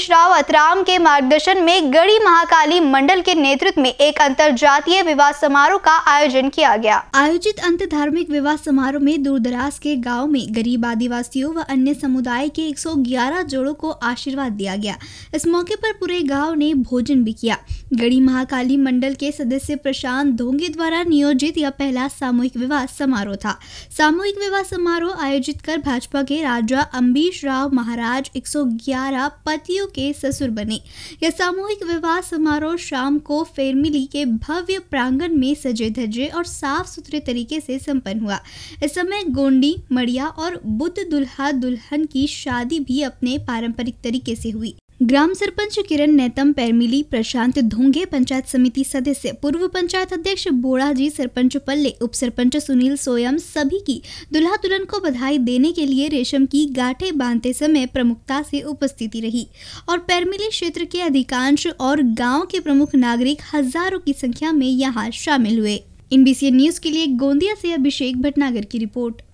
सतीश रावत राम के मार्गदर्शन में गढ़ी महाकाली मंडल के नेतृत्व में एक अंतर जातीय विवाह समारोह का आयोजन किया गया आयोजित अंत धार्मिक विवाह समारोह में दूर दराज के गाँव में गरीब आदिवासियों व अन्य समुदाय के 111 जोड़ों को आशीर्वाद दिया गया इस मौके पर पूरे गाँव ने भोजन भी किया गढ़ी महाकाली मंडल के सदस्य प्रशांत धोंगे द्वारा नियोजित यह पहला सामूहिक विवाह समारोह था सामूहिक विवाह समारोह आयोजित कर भाजपा के राजा अम्बीश राव महाराज 111 पतियों के ससुर बने यह सामूहिक विवाह समारोह शाम को फेरमिली के भव्य प्रांगण में सजे धजे और साफ सुथरे तरीके से संपन्न हुआ इस समय गोंडी मड़िया और बुद्ध दुल्हा दुल्हन की शादी भी अपने पारंपरिक तरीके से हुई ग्राम सरपंच किरण नेतम पैरमिली प्रशांत धोंगे पंचायत समिति सदस्य पूर्व पंचायत अध्यक्ष बोड़ा जी सरपंच पल्ले उप सरपंच सुनील सोयम सभी की दुल्हा दुल्हन को बधाई देने के लिए रेशम की गाठे बांधते समय प्रमुखता से उपस्थिति रही और पैरमिली क्षेत्र के अधिकांश और गाँव के प्रमुख नागरिक हजारों की संख्या में यहाँ शामिल हुए इन न्यूज के लिए गोंदिया से अभिषेक भटनागर की रिपोर्ट